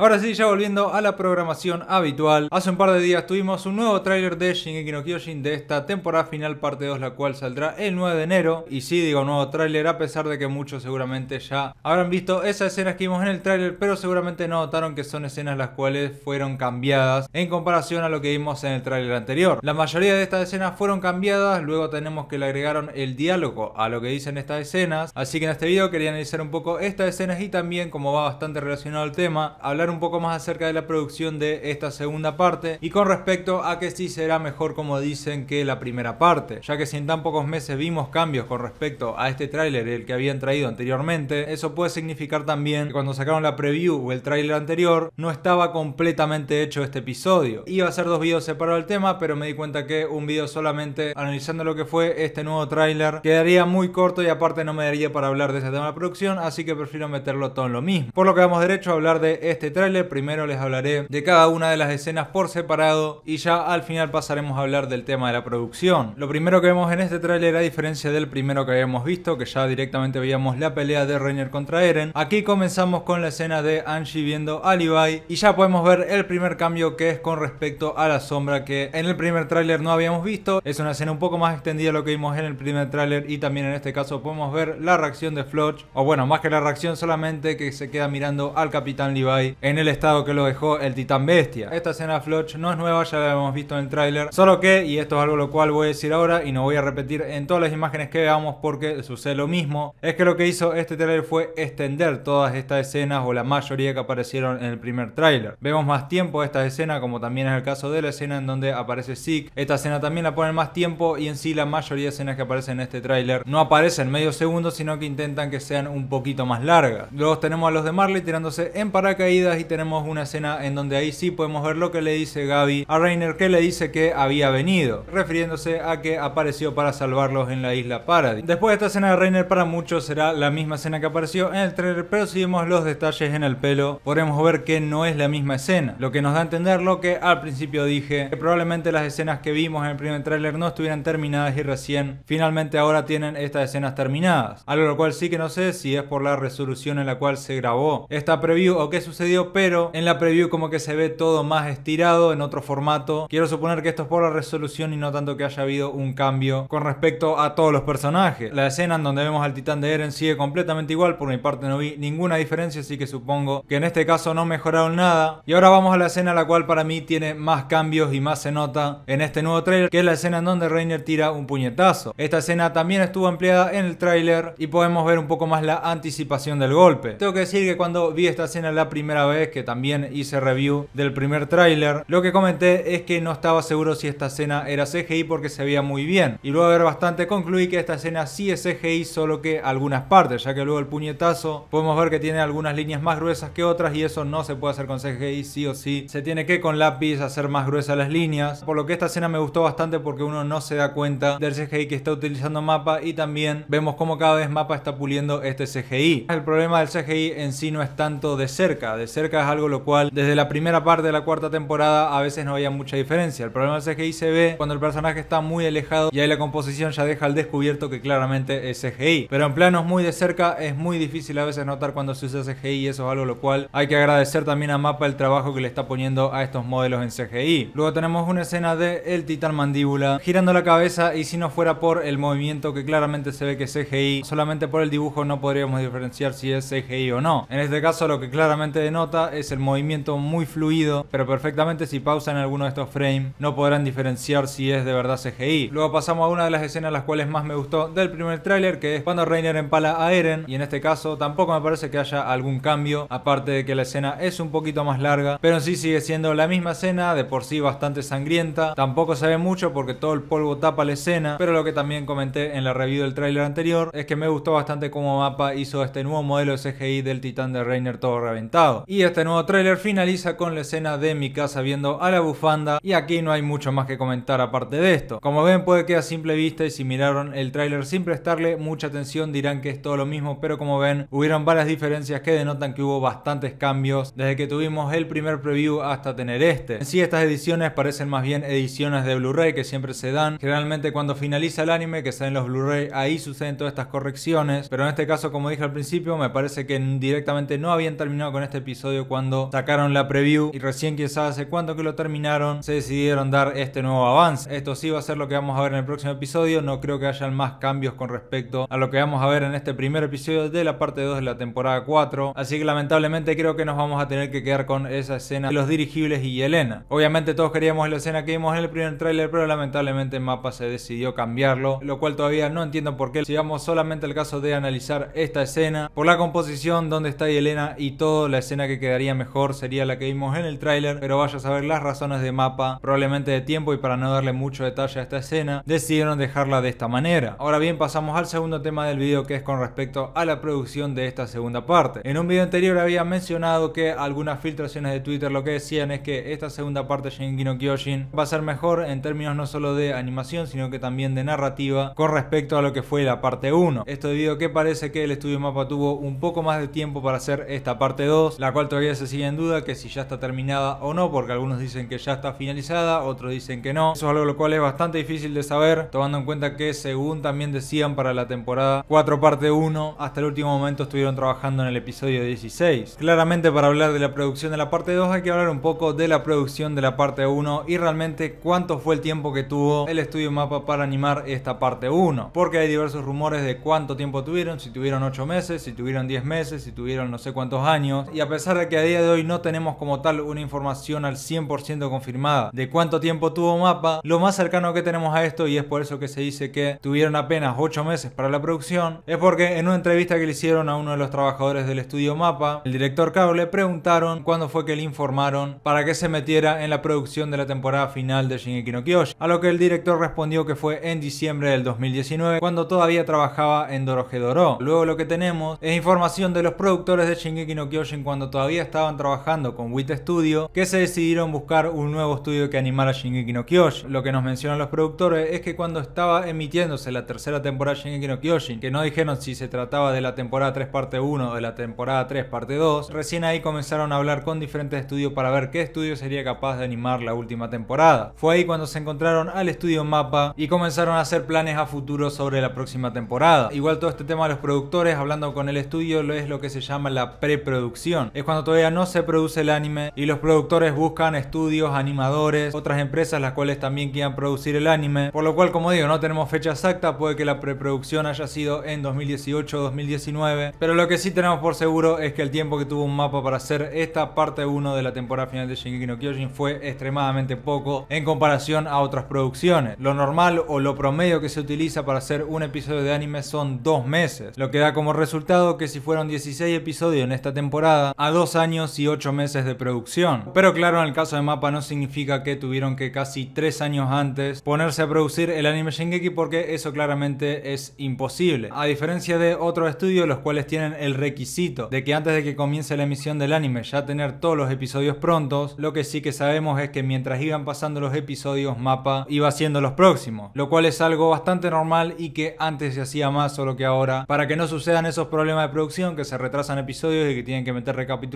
Ahora sí, ya volviendo a la programación habitual, hace un par de días tuvimos un nuevo tráiler de Shingeki no Kyojin de esta temporada final parte 2, la cual saldrá el 9 de enero. Y sí, digo nuevo tráiler, a pesar de que muchos seguramente ya habrán visto esas escenas que vimos en el tráiler, pero seguramente no notaron que son escenas las cuales fueron cambiadas en comparación a lo que vimos en el tráiler anterior. La mayoría de estas escenas fueron cambiadas, luego tenemos que le agregaron el diálogo a lo que dicen estas escenas, así que en este video quería analizar un poco estas escenas y también, como va bastante relacionado al tema, hablar un poco más acerca de la producción de esta segunda parte y con respecto a que si será mejor como dicen que la primera parte, ya que si en tan pocos meses vimos cambios con respecto a este tráiler el que habían traído anteriormente, eso puede significar también que cuando sacaron la preview o el tráiler anterior no estaba completamente hecho este episodio. Iba a ser dos videos separados del tema, pero me di cuenta que un video solamente analizando lo que fue este nuevo tráiler quedaría muy corto y aparte no me daría para hablar de ese tema de la producción, así que prefiero meterlo todo en lo mismo. Por lo que damos derecho a hablar de este Primero les hablaré de cada una de las escenas por separado y ya al final pasaremos a hablar del tema de la producción. Lo primero que vemos en este tráiler, a diferencia del primero que habíamos visto, que ya directamente veíamos la pelea de Reiner contra Eren, aquí comenzamos con la escena de Angie viendo a Levi y ya podemos ver el primer cambio que es con respecto a la sombra que en el primer tráiler no habíamos visto. Es una escena un poco más extendida lo que vimos en el primer tráiler y también en este caso podemos ver la reacción de Floch, o bueno, más que la reacción solamente que se queda mirando al capitán Levi en el estado que lo dejó el Titán Bestia. Esta escena Floch no es nueva, ya la hemos visto en el tráiler, solo que, y esto es algo lo cual voy a decir ahora y no voy a repetir en todas las imágenes que veamos porque sucede lo mismo, es que lo que hizo este tráiler fue extender todas estas escenas o la mayoría que aparecieron en el primer tráiler. Vemos más tiempo de esta escena, como también es el caso de la escena en donde aparece Zeke. Esta escena también la ponen más tiempo y en sí la mayoría de escenas que aparecen en este tráiler no aparecen medio segundo, sino que intentan que sean un poquito más largas. Luego tenemos a los de Marley tirándose en paracaídas y tenemos una escena en donde ahí sí podemos ver lo que le dice Gaby a Rainer que le dice que había venido, refiriéndose a que apareció para salvarlos en la isla Paradis. Después de esta escena de Rainer para muchos será la misma escena que apareció en el trailer, pero si vemos los detalles en el pelo podremos ver que no es la misma escena, lo que nos da a entender lo que al principio dije, que probablemente las escenas que vimos en el primer tráiler no estuvieran terminadas y recién finalmente ahora tienen estas escenas terminadas, algo lo cual sí que no sé si es por la resolución en la cual se grabó esta preview o qué sucedió pero en la preview como que se ve todo más estirado en otro formato. Quiero suponer que esto es por la resolución y no tanto que haya habido un cambio con respecto a todos los personajes. La escena en donde vemos al titán de Eren sigue completamente igual, por mi parte no vi ninguna diferencia, así que supongo que en este caso no mejoraron nada. Y ahora vamos a la escena la cual para mí tiene más cambios y más se nota en este nuevo trailer, que es la escena en donde Reiner tira un puñetazo. Esta escena también estuvo empleada en el trailer y podemos ver un poco más la anticipación del golpe. Tengo que decir que cuando vi esta escena la primera vez vez que también hice review del primer tráiler, lo que comenté es que no estaba seguro si esta escena era CGI porque se veía muy bien. Y luego de ver bastante concluí que esta escena sí es CGI, solo que algunas partes, ya que luego el puñetazo podemos ver que tiene algunas líneas más gruesas que otras y eso no se puede hacer con CGI sí o sí. Se tiene que con lápiz hacer más gruesas las líneas, por lo que esta escena me gustó bastante porque uno no se da cuenta del CGI que está utilizando Mapa y también vemos cómo cada vez Mapa está puliendo este CGI. El problema del CGI en sí no es tanto de cerca, de cerca cerca es algo lo cual desde la primera parte de la cuarta temporada a veces no había mucha diferencia. El problema del CGI se ve cuando el personaje está muy alejado y ahí la composición ya deja al descubierto que claramente es CGI. Pero en planos muy de cerca es muy difícil a veces notar cuando se usa CGI y eso es algo lo cual hay que agradecer también a Mapa el trabajo que le está poniendo a estos modelos en CGI. Luego tenemos una escena de el titán mandíbula girando la cabeza y si no fuera por el movimiento que claramente se ve que es CGI, solamente por el dibujo no podríamos diferenciar si es CGI o no. En este caso lo que claramente denota es el movimiento muy fluido, pero perfectamente si pausan alguno de estos frames no podrán diferenciar si es de verdad CGI. Luego pasamos a una de las escenas las cuales más me gustó del primer tráiler, que es cuando Reiner empala a Eren, y en este caso tampoco me parece que haya algún cambio, aparte de que la escena es un poquito más larga, pero en sí sigue siendo la misma escena, de por sí bastante sangrienta, tampoco se ve mucho porque todo el polvo tapa la escena, pero lo que también comenté en la review del tráiler anterior es que me gustó bastante cómo Mapa hizo este nuevo modelo CGI del titán de Reiner todo reventado. Y y este nuevo tráiler finaliza con la escena de mi casa viendo a la bufanda y aquí no hay mucho más que comentar aparte de esto. Como ven puede que a simple vista y si miraron el tráiler sin prestarle mucha atención dirán que es todo lo mismo pero como ven hubieron varias diferencias que denotan que hubo bastantes cambios desde que tuvimos el primer preview hasta tener este. En sí estas ediciones parecen más bien ediciones de Blu-ray que siempre se dan. Generalmente cuando finaliza el anime que salen los Blu-ray ahí suceden todas estas correcciones pero en este caso como dije al principio me parece que directamente no habían terminado con este episodio cuando sacaron la preview y recién quizás hace cuánto que lo terminaron se decidieron dar este nuevo avance. Esto sí va a ser lo que vamos a ver en el próximo episodio, no creo que hayan más cambios con respecto a lo que vamos a ver en este primer episodio de la parte 2 de la temporada 4, así que lamentablemente creo que nos vamos a tener que quedar con esa escena de los dirigibles y Elena. Obviamente todos queríamos la escena que vimos en el primer tráiler, pero lamentablemente Mapa se decidió cambiarlo, lo cual todavía no entiendo por qué. Si solamente el caso de analizar esta escena, por la composición, donde está Elena y toda la escena que quedaría mejor sería la que vimos en el tráiler, pero vaya a saber las razones de mapa, probablemente de tiempo y para no darle mucho detalle a esta escena, decidieron dejarla de esta manera. Ahora bien, pasamos al segundo tema del vídeo que es con respecto a la producción de esta segunda parte. En un vídeo anterior había mencionado que algunas filtraciones de Twitter lo que decían es que esta segunda parte de no Kyojin va a ser mejor en términos no solo de animación, sino que también de narrativa con respecto a lo que fue la parte 1. Esto debido a que parece que el estudio Mapa tuvo un poco más de tiempo para hacer esta parte 2, la cual todavía se sigue en duda que si ya está terminada o no, porque algunos dicen que ya está finalizada, otros dicen que no. Eso es algo lo cual es bastante difícil de saber, tomando en cuenta que según también decían para la temporada 4 parte 1, hasta el último momento estuvieron trabajando en el episodio 16. Claramente para hablar de la producción de la parte 2 hay que hablar un poco de la producción de la parte 1 y realmente cuánto fue el tiempo que tuvo el estudio mapa para animar esta parte 1. Porque hay diversos rumores de cuánto tiempo tuvieron, si tuvieron 8 meses, si tuvieron 10 meses, si tuvieron no sé cuántos años. Y a pesar que a día de hoy no tenemos como tal una información al 100% confirmada de cuánto tiempo tuvo Mapa. Lo más cercano que tenemos a esto, y es por eso que se dice que tuvieron apenas 8 meses para la producción, es porque en una entrevista que le hicieron a uno de los trabajadores del estudio Mapa, el director cable le preguntaron cuándo fue que le informaron para que se metiera en la producción de la temporada final de Shingeki no Kyoshi. A lo que el director respondió que fue en diciembre del 2019, cuando todavía trabajaba en Dorohedoro. Luego lo que tenemos es información de los productores de Shingeki no Kyojin cuando todavía todavía estaban trabajando con WIT Studio que se decidieron buscar un nuevo estudio que animara Shingeki no Kyojin. Lo que nos mencionan los productores es que cuando estaba emitiéndose la tercera temporada de Shingeki no Kyojin, que no dijeron si se trataba de la temporada 3 parte 1 o de la temporada 3 parte 2, recién ahí comenzaron a hablar con diferentes estudios para ver qué estudio sería capaz de animar la última temporada. Fue ahí cuando se encontraron al estudio Mapa y comenzaron a hacer planes a futuro sobre la próxima temporada. Igual todo este tema de los productores hablando con el estudio lo es lo que se llama la preproducción cuando todavía no se produce el anime y los productores buscan estudios, animadores, otras empresas las cuales también quieran producir el anime. Por lo cual, como digo, no tenemos fecha exacta, puede que la preproducción haya sido en 2018 o 2019, pero lo que sí tenemos por seguro es que el tiempo que tuvo un mapa para hacer esta parte 1 de la temporada final de Shingeki no Kyojin fue extremadamente poco en comparación a otras producciones. Lo normal o lo promedio que se utiliza para hacer un episodio de anime son dos meses, lo que da como resultado que si fueron 16 episodios en esta temporada, a dos años y ocho meses de producción. Pero claro, en el caso de Mapa no significa que tuvieron que casi tres años antes ponerse a producir el anime Shingeki porque eso claramente es imposible. A diferencia de otros estudios los cuales tienen el requisito de que antes de que comience la emisión del anime ya tener todos los episodios prontos, lo que sí que sabemos es que mientras iban pasando los episodios Mapa iba haciendo los próximos, lo cual es algo bastante normal y que antes se hacía más solo que ahora para que no sucedan esos problemas de producción que se retrasan episodios y que tienen que meter recapitulaciones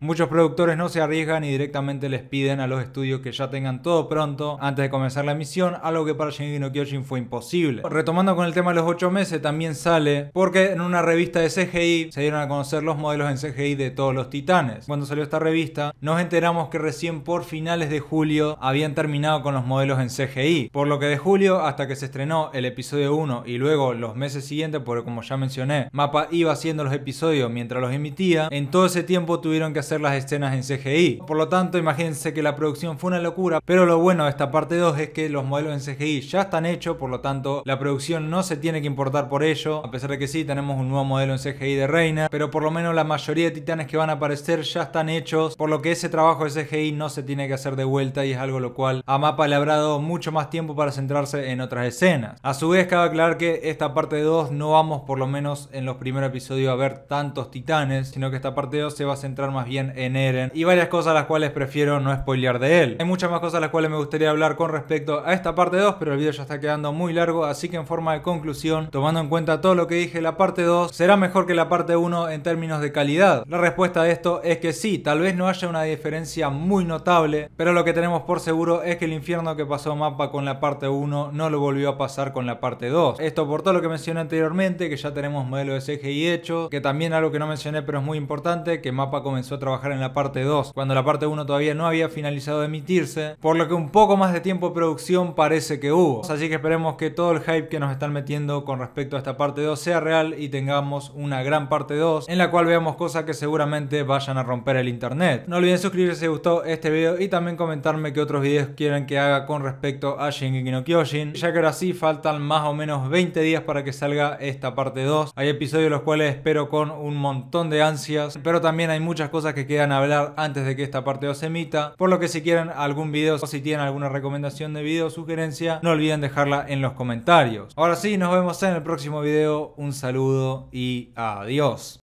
muchos productores no se arriesgan y directamente les piden a los estudios que ya tengan todo pronto antes de comenzar la emisión algo que para Shingeki no Kyojin fue imposible. Retomando con el tema de los 8 meses, también sale porque en una revista de CGI se dieron a conocer los modelos en CGI de todos los titanes. Cuando salió esta revista, nos enteramos que recién por finales de julio habían terminado con los modelos en CGI, por lo que de julio hasta que se estrenó el episodio 1 y luego los meses siguientes, porque como ya mencioné, Mapa iba haciendo los episodios mientras los emitía, en todo ese tiempo tuvieron que hacer las escenas en CGI. Por lo tanto, imagínense que la producción fue una locura, pero lo bueno de esta parte 2 es que los modelos en CGI ya están hechos, por lo tanto, la producción no se tiene que importar por ello, a pesar de que sí, tenemos un nuevo modelo en CGI de Reina, pero por lo menos la mayoría de titanes que van a aparecer ya están hechos, por lo que ese trabajo de CGI no se tiene que hacer de vuelta y es algo lo cual a Mapa le habrá dado mucho más tiempo para centrarse en otras escenas. A su vez, cabe aclarar que esta parte 2 no vamos por lo menos en los primeros episodios a ver tantos titanes, sino que esta parte 2 se va a centrar más bien en Eren y varias cosas las cuales prefiero no spoilear de él. Hay muchas más cosas las cuales me gustaría hablar con respecto a esta parte 2, pero el video ya está quedando muy largo, así que en forma de conclusión, tomando en cuenta todo lo que dije, la parte 2 será mejor que la parte 1 en términos de calidad. La respuesta a esto es que sí, tal vez no haya una diferencia muy notable, pero lo que tenemos por seguro es que el infierno que pasó Mapa con la parte 1 no lo volvió a pasar con la parte 2. Esto por todo lo que mencioné anteriormente, que ya tenemos modelo de y hecho, que también algo que no mencioné pero es muy importante, que comenzó a trabajar en la parte 2, cuando la parte 1 todavía no había finalizado de emitirse, por lo que un poco más de tiempo de producción parece que hubo. Así que esperemos que todo el hype que nos están metiendo con respecto a esta parte 2 sea real y tengamos una gran parte 2 en la cual veamos cosas que seguramente vayan a romper el internet. No olviden suscribirse si gustó este video y también comentarme qué otros videos quieren que haga con respecto a Shingeki no Kyojin, ya que ahora sí faltan más o menos 20 días para que salga esta parte 2. Hay episodios los cuales espero con un montón de ansias, pero también hay muchas cosas que quedan a hablar antes de que esta parte os emita. Por lo que si quieren algún video o si tienen alguna recomendación de video o sugerencia, no olviden dejarla en los comentarios. Ahora sí, nos vemos en el próximo video. Un saludo y adiós.